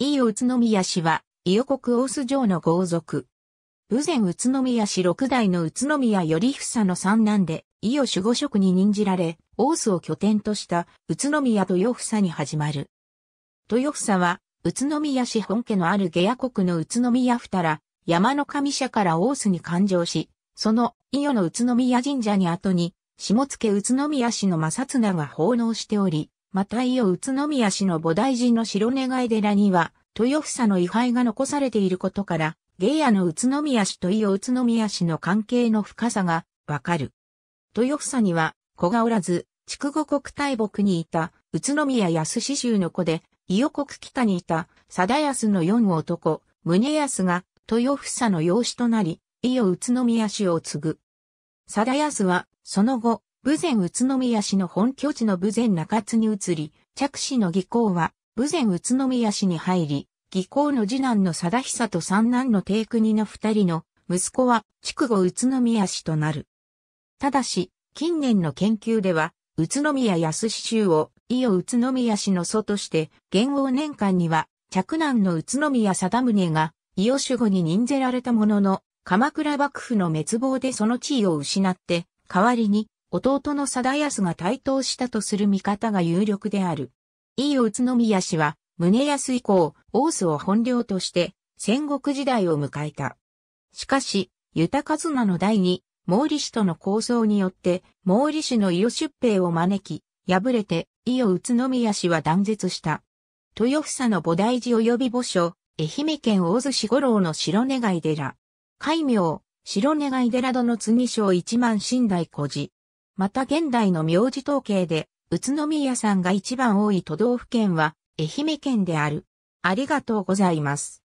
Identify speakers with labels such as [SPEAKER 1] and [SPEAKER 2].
[SPEAKER 1] 伊予宇都宮氏は、伊予国大須城の豪族。武前宇都宮氏六代の宇都宮頼房の三男で、伊予守護職に任じられ、大須を拠点とした宇都宮豊房に始まる。豊房は、宇都宮氏本家のある下野国の宇都宮二たら、山の上社から大須に勘定し、その伊予の宇都宮神社に後に、下野宇都宮氏の正綱が奉納しており、また伊予宇都宮市の菩提寺の白願寺には、豊房の位牌が残されていることから、芸屋の宇都宮市と伊予宇都宮市の関係の深さがわかる。豊房には子がおらず、筑後国大木にいた宇都宮安志州の子で、伊予国北にいた貞安の四男、宗安が豊房の養子となり、伊予宇都宮市を継ぐ。貞安は、その後、武前宇都宮市の本拠地の武前中津に移り、着市の義校は、武前宇都宮市に入り、義校の次男の貞久と三男の帝国の二人の息子は筑後宇都宮市となる。ただし、近年の研究では、宇都宮安市州を伊予宇都宮市の祖として、元王年間には、嫡男の宇都宮貞宗が、伊予守護に任ぜられたものの、鎌倉幕府の滅亡でその地位を失って、代わりに弟の貞康が台頭したとする見方が有力である。伊予宇都宮氏は、宗康以降、大須を本領として、戦国時代を迎えた。しかし、豊綱の第二、毛利氏との構想によって、毛利氏の伊予出兵を招き、敗れて、伊予宇都宮氏は断絶した。豊房の菩提寺及び墓所、愛媛県大洲市五郎の白願寺。戒名、白願寺殿次ぎ章一万寝代古寺。また現代の名字統計で、宇都宮さんが一番多い都道府県は、愛媛県である。あり
[SPEAKER 2] がとうございます。